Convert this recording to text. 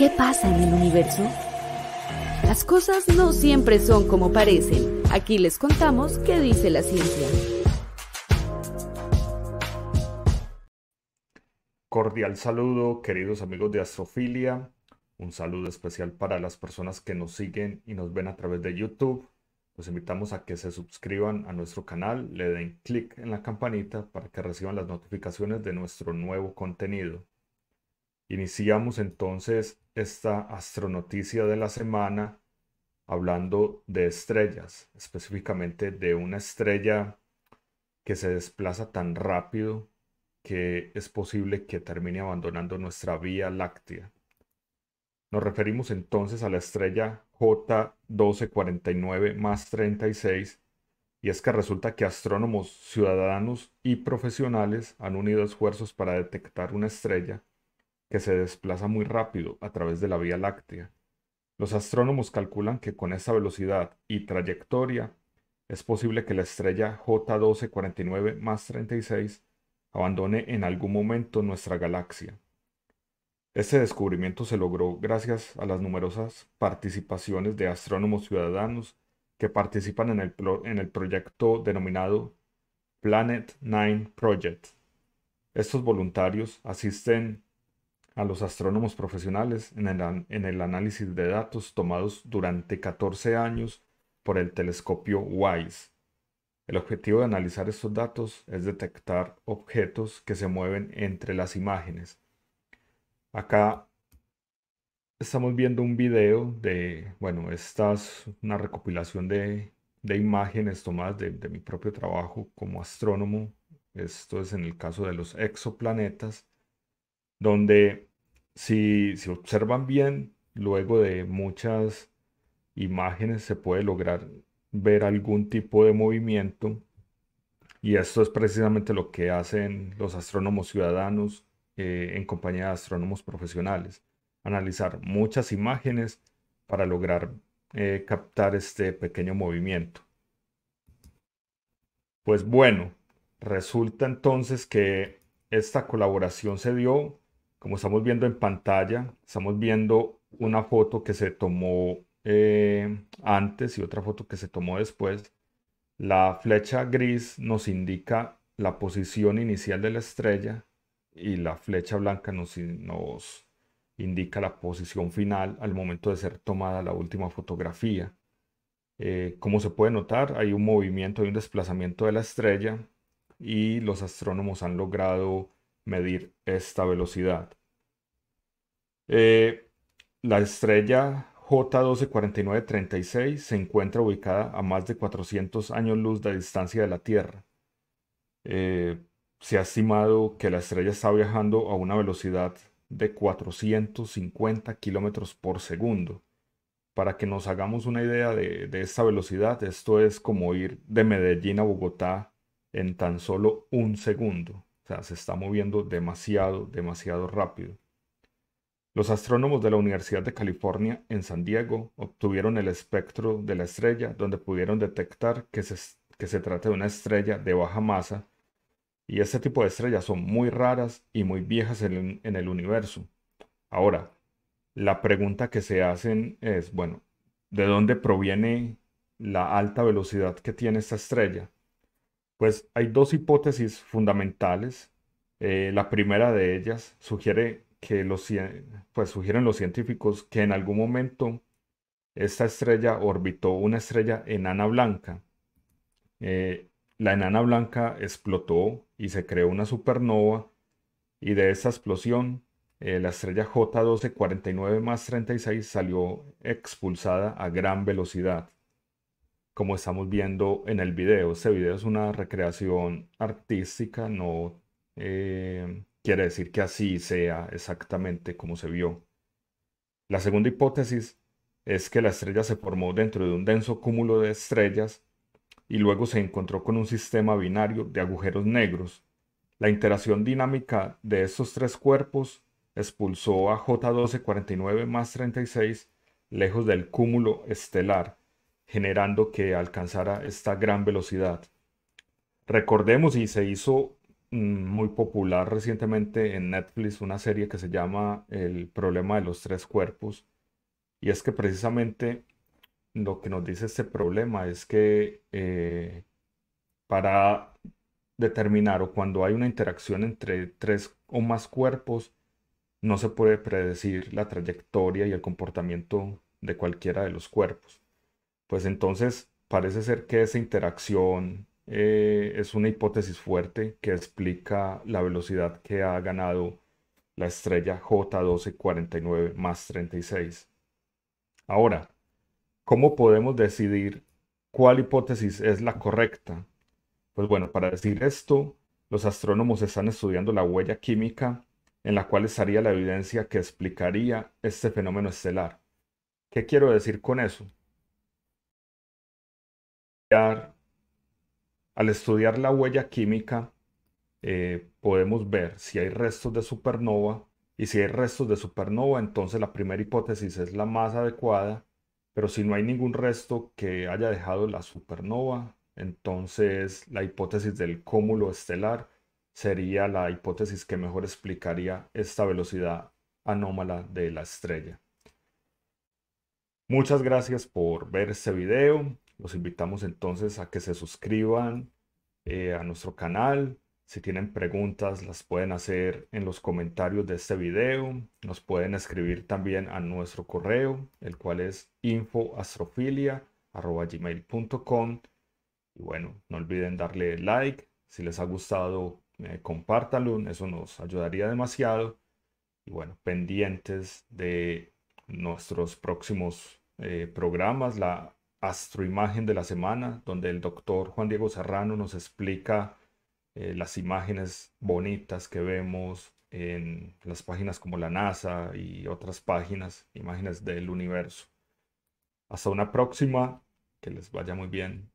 ¿Qué pasa en el universo? Las cosas no siempre son como parecen. Aquí les contamos qué dice la ciencia. Cordial saludo, queridos amigos de Astrofilia. Un saludo especial para las personas que nos siguen y nos ven a través de YouTube. Los invitamos a que se suscriban a nuestro canal, le den click en la campanita para que reciban las notificaciones de nuestro nuevo contenido. Iniciamos entonces esta astronoticia de la semana hablando de estrellas, específicamente de una estrella que se desplaza tan rápido que es posible que termine abandonando nuestra Vía Láctea. Nos referimos entonces a la estrella J1249 más 36 y es que resulta que astrónomos, ciudadanos y profesionales han unido esfuerzos para detectar una estrella que se desplaza muy rápido a través de la Vía Láctea. Los astrónomos calculan que con esa velocidad y trayectoria es posible que la estrella J1249 36 abandone en algún momento nuestra galaxia. Este descubrimiento se logró gracias a las numerosas participaciones de astrónomos ciudadanos que participan en el, en el proyecto denominado Planet Nine Project. Estos voluntarios asisten a los astrónomos profesionales en el, análisis de datos tomados durante 14 años por el telescopio WISE. El objetivo de analizar estos datos es detectar objetos que se mueven entre las imágenes. Acá estamos viendo un video de, bueno, esta es una recopilación de, imágenes tomadas de mi propio trabajo como astrónomo. Esto es en el caso de los exoplanetas donde si, se observan bien, luego de muchas imágenes se puede lograr ver algún tipo de movimiento y esto es precisamente lo que hacen los astrónomos ciudadanos eh, en compañía de astrónomos profesionales, analizar muchas imágenes para lograr eh, captar este pequeño movimiento. Pues bueno, resulta entonces que esta colaboración se dio como estamos viendo en pantalla, estamos viendo una foto que se tomó eh, antes y otra foto que se tomó después. La flecha gris nos indica la posición inicial de la estrella y la flecha blanca nos, indica la posición final al momento de ser tomada la última fotografía. Eh, como se puede notar, hay un movimiento y un desplazamiento de la estrella y los astrónomos han logrado medir esta velocidad. Eh, la estrella J124936 se encuentra ubicada a más de 400 años luz de distancia de la Tierra. Eh, se ha estimado que la estrella está viajando a una velocidad de 450 kilómetros por segundo. Para que nos hagamos una idea de, de esta velocidad, esto es como ir de Medellín a Bogotá en tan solo un segundo se está moviendo demasiado, demasiado rápido. Los astrónomos de la Universidad de California en San Diego obtuvieron el espectro de la estrella donde pudieron detectar que se, trata de una estrella de baja masa y este tipo de estrellas son muy raras y muy viejas en el universo. Ahora, la pregunta que se hacen es, bueno, ¿de dónde proviene la alta velocidad que tiene esta estrella? Pues hay dos hipótesis fundamentales. Eh, la primera de ellas sugiere que los, pues sugieren los científicos que en algún momento esta estrella orbitó una estrella enana blanca. Eh, la enana blanca explotó y se creó una supernova y de esa explosión eh, la estrella J1249 más 36 salió expulsada a gran velocidad como estamos viendo en el video. Este video es una recreación artística, no eh, quiere decir que así sea exactamente como se vio. La segunda hipótesis es que la estrella se formó dentro de un denso cúmulo de estrellas y luego se encontró con un sistema binario de agujeros negros. La interacción dinámica de estos tres cuerpos expulsó a J1249 más 36 lejos del cúmulo estelar generando que alcanzara esta gran velocidad. Recordemos y se hizo mm, muy popular recientemente en Netflix una serie que se llama El problema de los tres cuerpos. Y es que precisamente lo que nos dice este problema es que eh, para determinar o cuando hay una interacción entre tres o más cuerpos, no se puede predecir la trayectoria y el comportamiento de cualquiera de los cuerpos pues entonces parece ser que esa interacción eh, es una hipótesis fuerte que explica la velocidad que ha ganado la estrella J1249 más 36. Ahora, ¿cómo podemos decidir cuál hipótesis es la correcta? Pues bueno, para decir esto, los astrónomos están estudiando la huella química en la cual estaría la evidencia que explicaría este fenómeno estelar. ¿Qué quiero decir con eso? al estudiar la huella química, eh, podemos ver si hay restos de supernova y si hay restos de supernova, entonces la primera hipótesis es la más adecuada, pero si no hay ningún resto que haya dejado la supernova, entonces la hipótesis del cómulo estelar sería la hipótesis que mejor explicaría esta velocidad anómala de la estrella. Muchas gracias por ver este video. Los invitamos entonces a que se suscriban eh, a nuestro canal. Si tienen preguntas, las pueden hacer en los comentarios de este video. Nos pueden escribir también a nuestro correo, el cual es infoastrofilia.gmail.com. Y bueno, no olviden darle like. Si les ha gustado, eh, compártanlo. Eso nos ayudaría demasiado. Y bueno, pendientes de nuestros próximos eh, programas. La Astroimagen de la Semana, donde el doctor Juan Diego Serrano nos explica eh, las imágenes bonitas que vemos en las páginas como la NASA y otras páginas, imágenes del universo. Hasta una próxima, que les vaya muy bien.